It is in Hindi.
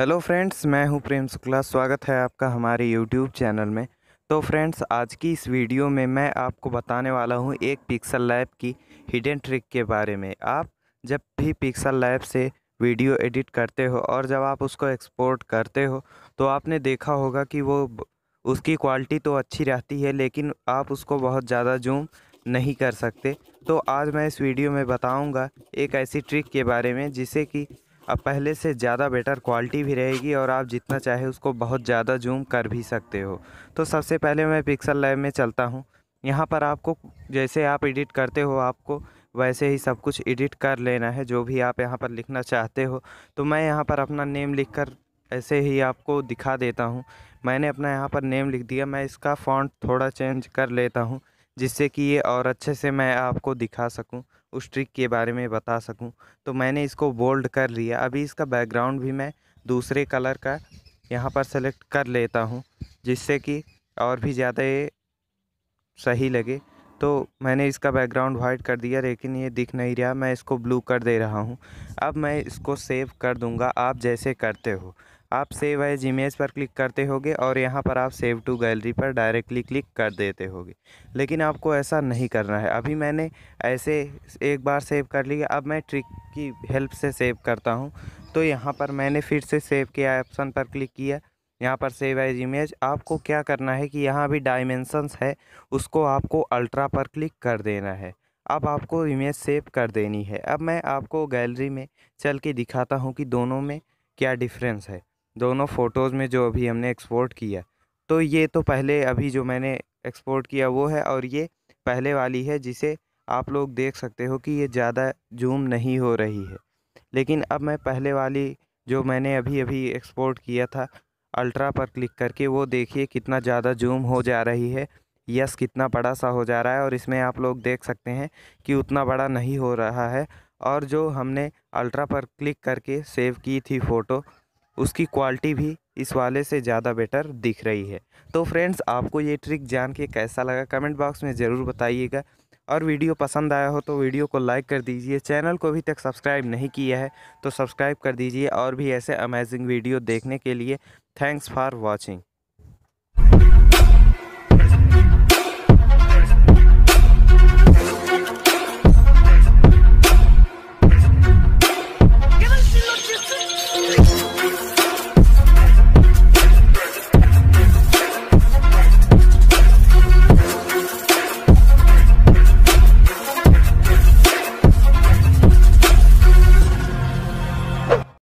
हेलो फ्रेंड्स मैं हूं प्रेम शुक्ला स्वागत है आपका हमारे यूट्यूब चैनल में तो फ्रेंड्स आज की इस वीडियो में मैं आपको बताने वाला हूं एक पिक्सल लैब की हिडन ट्रिक के बारे में आप जब भी पिक्सल लैब से वीडियो एडिट करते हो और जब आप उसको एक्सपोर्ट करते हो तो आपने देखा होगा कि वो उसकी क्वालिटी तो अच्छी रहती है लेकिन आप उसको बहुत ज़्यादा जूम नहीं कर सकते तो आज मैं इस वीडियो में बताऊँगा एक ऐसी ट्रिक के बारे में जिसे कि अब पहले से ज़्यादा बेटर क्वालिटी भी रहेगी और आप जितना चाहे उसको बहुत ज़्यादा जूम कर भी सकते हो तो सबसे पहले मैं पिक्सल लैब में चलता हूँ यहाँ पर आपको जैसे आप एडिट करते हो आपको वैसे ही सब कुछ एडिट कर लेना है जो भी आप यहाँ पर लिखना चाहते हो तो मैं यहाँ पर अपना नेम लिख कर ऐसे ही आपको दिखा देता हूँ मैंने अपना यहाँ पर नेम लिख दिया मैं इसका फॉन्ट थोड़ा चेंज कर लेता हूँ जिससे कि ये और अच्छे से मैं आपको दिखा सकूँ उस ट्रिक के बारे में बता सकूं तो मैंने इसको बोल्ड कर लिया अभी इसका बैकग्राउंड भी मैं दूसरे कलर का यहाँ पर सेलेक्ट कर लेता हूँ जिससे कि और भी ज़्यादा ये सही लगे तो मैंने इसका बैकग्राउंड वाइट कर दिया लेकिन ये दिख नहीं रहा मैं इसको ब्लू कर दे रहा हूँ अब मैं इसको सेव कर दूँगा आप जैसे करते हो आप सेव एज इमेज पर क्लिक करते होगे और यहाँ पर आप सेव टू गैलरी पर डायरेक्टली क्लिक कर देते होगे लेकिन आपको ऐसा नहीं करना है अभी मैंने ऐसे एक बार सेव कर लिया अब मैं ट्रिक की हेल्प से सेव करता हूँ तो यहाँ पर मैंने फिर से सेव किया ऑप्शन पर क्लिक किया यहाँ पर सेव एज इमेज आपको क्या करना है कि यहाँ भी डायमेंशंस है उसको आपको अल्ट्रा पर क्लिक कर देना है अब आपको इमेज सेव कर देनी है अब मैं आपको गैलरी में चल के दिखाता हूँ कि दोनों में क्या डिफरेंस है दोनों फ़ोटोज़ में जो अभी हमने एक्सपोर्ट किया तो ये तो पहले अभी जो मैंने एक्सपोर्ट किया वो है और ये पहले वाली है जिसे आप लोग देख सकते हो कि ये ज़्यादा जूम नहीं हो रही है लेकिन अब मैं पहले वाली जो मैंने अभी अभी एक्सपोर्ट किया था अल्ट्रा पर क्लिक करके वो देखिए कितना ज़्यादा जूम हो जा रही है यस कितना बड़ा सा हो जा रहा है और इसमें आप लोग देख सकते हैं कि उतना बड़ा नहीं हो रहा है और जो हमने अल्ट्रा पर क्लिक करके सेव की थी फ़ोटो उसकी क्वालिटी भी इस वाले से ज़्यादा बेटर दिख रही है तो फ्रेंड्स आपको ये ट्रिक जान के कैसा लगा कमेंट बॉक्स में ज़रूर बताइएगा और वीडियो पसंद आया हो तो वीडियो को लाइक कर दीजिए चैनल को अभी तक सब्सक्राइब नहीं किया है तो सब्सक्राइब कर दीजिए और भी ऐसे अमेजिंग वीडियो देखने के लिए थैंक्स फॉर वॉचिंग